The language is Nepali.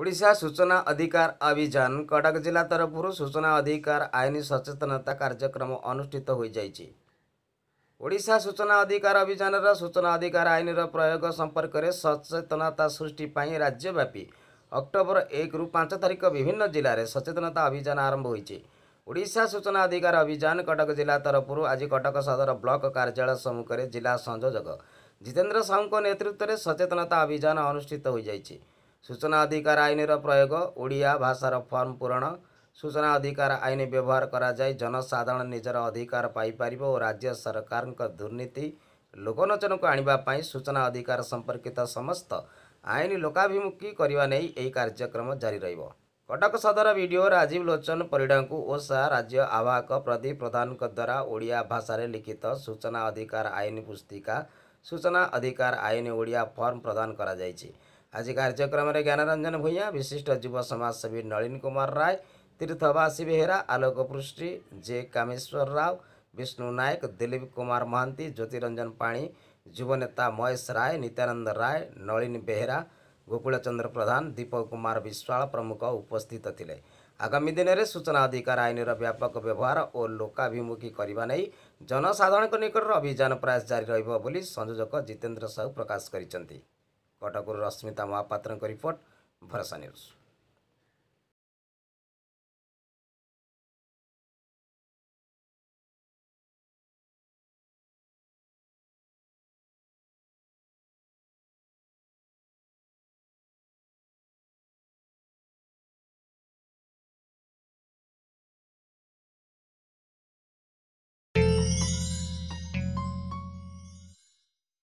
ଓଡ଼ିଶା ସୂଚନା ଅଧିକାର ଅଭିଯାନ କଟକ ଜିଲ୍ଲା ତରଫରୁ ସୂଚନା ଅଧିକାର ଆଇନ ସଚେତନତା କାର୍ଯ୍ୟକ୍ରମ ଅନୁଷ୍ଠିତ ହୋଇଯାଇଛି ଓଡ଼ିଶା ସୂଚନା ଅଧିକାର ଅଭିଯାନର ସୂଚନା ଅଧିକାର ଆଇନର ପ୍ରୟୋଗ ସମ୍ପର୍କରେ ସଚେତନତା ସୃଷ୍ଟି ପାଇଁ ରାଜ୍ୟବ୍ୟାପୀ ଅକ୍ଟୋବର ଏକରୁ ପାଞ୍ଚ ତାରିଖ ବିଭିନ୍ନ ଜିଲ୍ଲାରେ ସଚେତନତା ଅଭିଯାନ ଆରମ୍ଭ ହୋଇଛି ଓଡ଼ିଶା ସୂଚନା ଅଧିକାର ଅଭିଯାନ କଟକ ଜିଲ୍ଲା ତରଫରୁ ଆଜି କଟକ ସଦର ବ୍ଲକ କାର୍ଯ୍ୟାଳୟ ସମ୍ମୁଖରେ ଜିଲ୍ଲା ସଂଯୋଜକ ଜିତେନ୍ଦ୍ର ସାହୁଙ୍କ ନେତୃତ୍ୱରେ ସଚେତନତା ଅଭିଯାନ ଅନୁଷ୍ଠିତ ହୋଇଯାଇଛି सूचना अधिकार आइन र प्रयोग ओडिया भाषार फर्म पूरण सूचना अधिकार आइन व्यवहार जनसाधारण निजर अधिकार पाई पापरे राज्य सरकार दुर्नीति लोकलोचन लोकनोचनको आण सूचना अधिकार संपर्कित समस्त आईन लोकाभिमुखी गर्न कार्यक्रम जारी रहेको कटक सदर विडिओ राजीव लोचन को ओसा राज्य आवाहक प्रदीप प्रधान द्वारा ओडिया भाषा लिखित सूचना अधिकार आईन पुस्तिका सूचना अधिकार आईन ओडिया फर्म प्रदान कर आज कार्यक्रम ज्ञानरंजन भूं विशिष्ट जुव समाजसेवी नलीन कुमार राय तीर्थवासी बेहेरा आलोक पृष्टि जे कामेश्वर राव विष्णु नायक दिलीप कुमार महांती ज्योतिरंजन पाणी जुवनेता महेश राय नित्यानंद राय नलीन बेहेरा गोकुलचंद्र प्रधान दीपक कुमार विश्वाल प्रमुख उपस्थित थे आगामी दिन में सूचना अधिकार आईन व्यापक व्यवहार और लोकाभिमुखी करने नहीं जनसाधारण निकट अभियान प्रयास जारी रोज संयोजक जितेन्द्र साहू प्रकाश कर କଟକରୁ ରଶ୍ମିତା ମହାପାତ୍ରଙ୍କ ରିପୋର୍ଟ ଭରସା ନ୍ୟୁଜ୍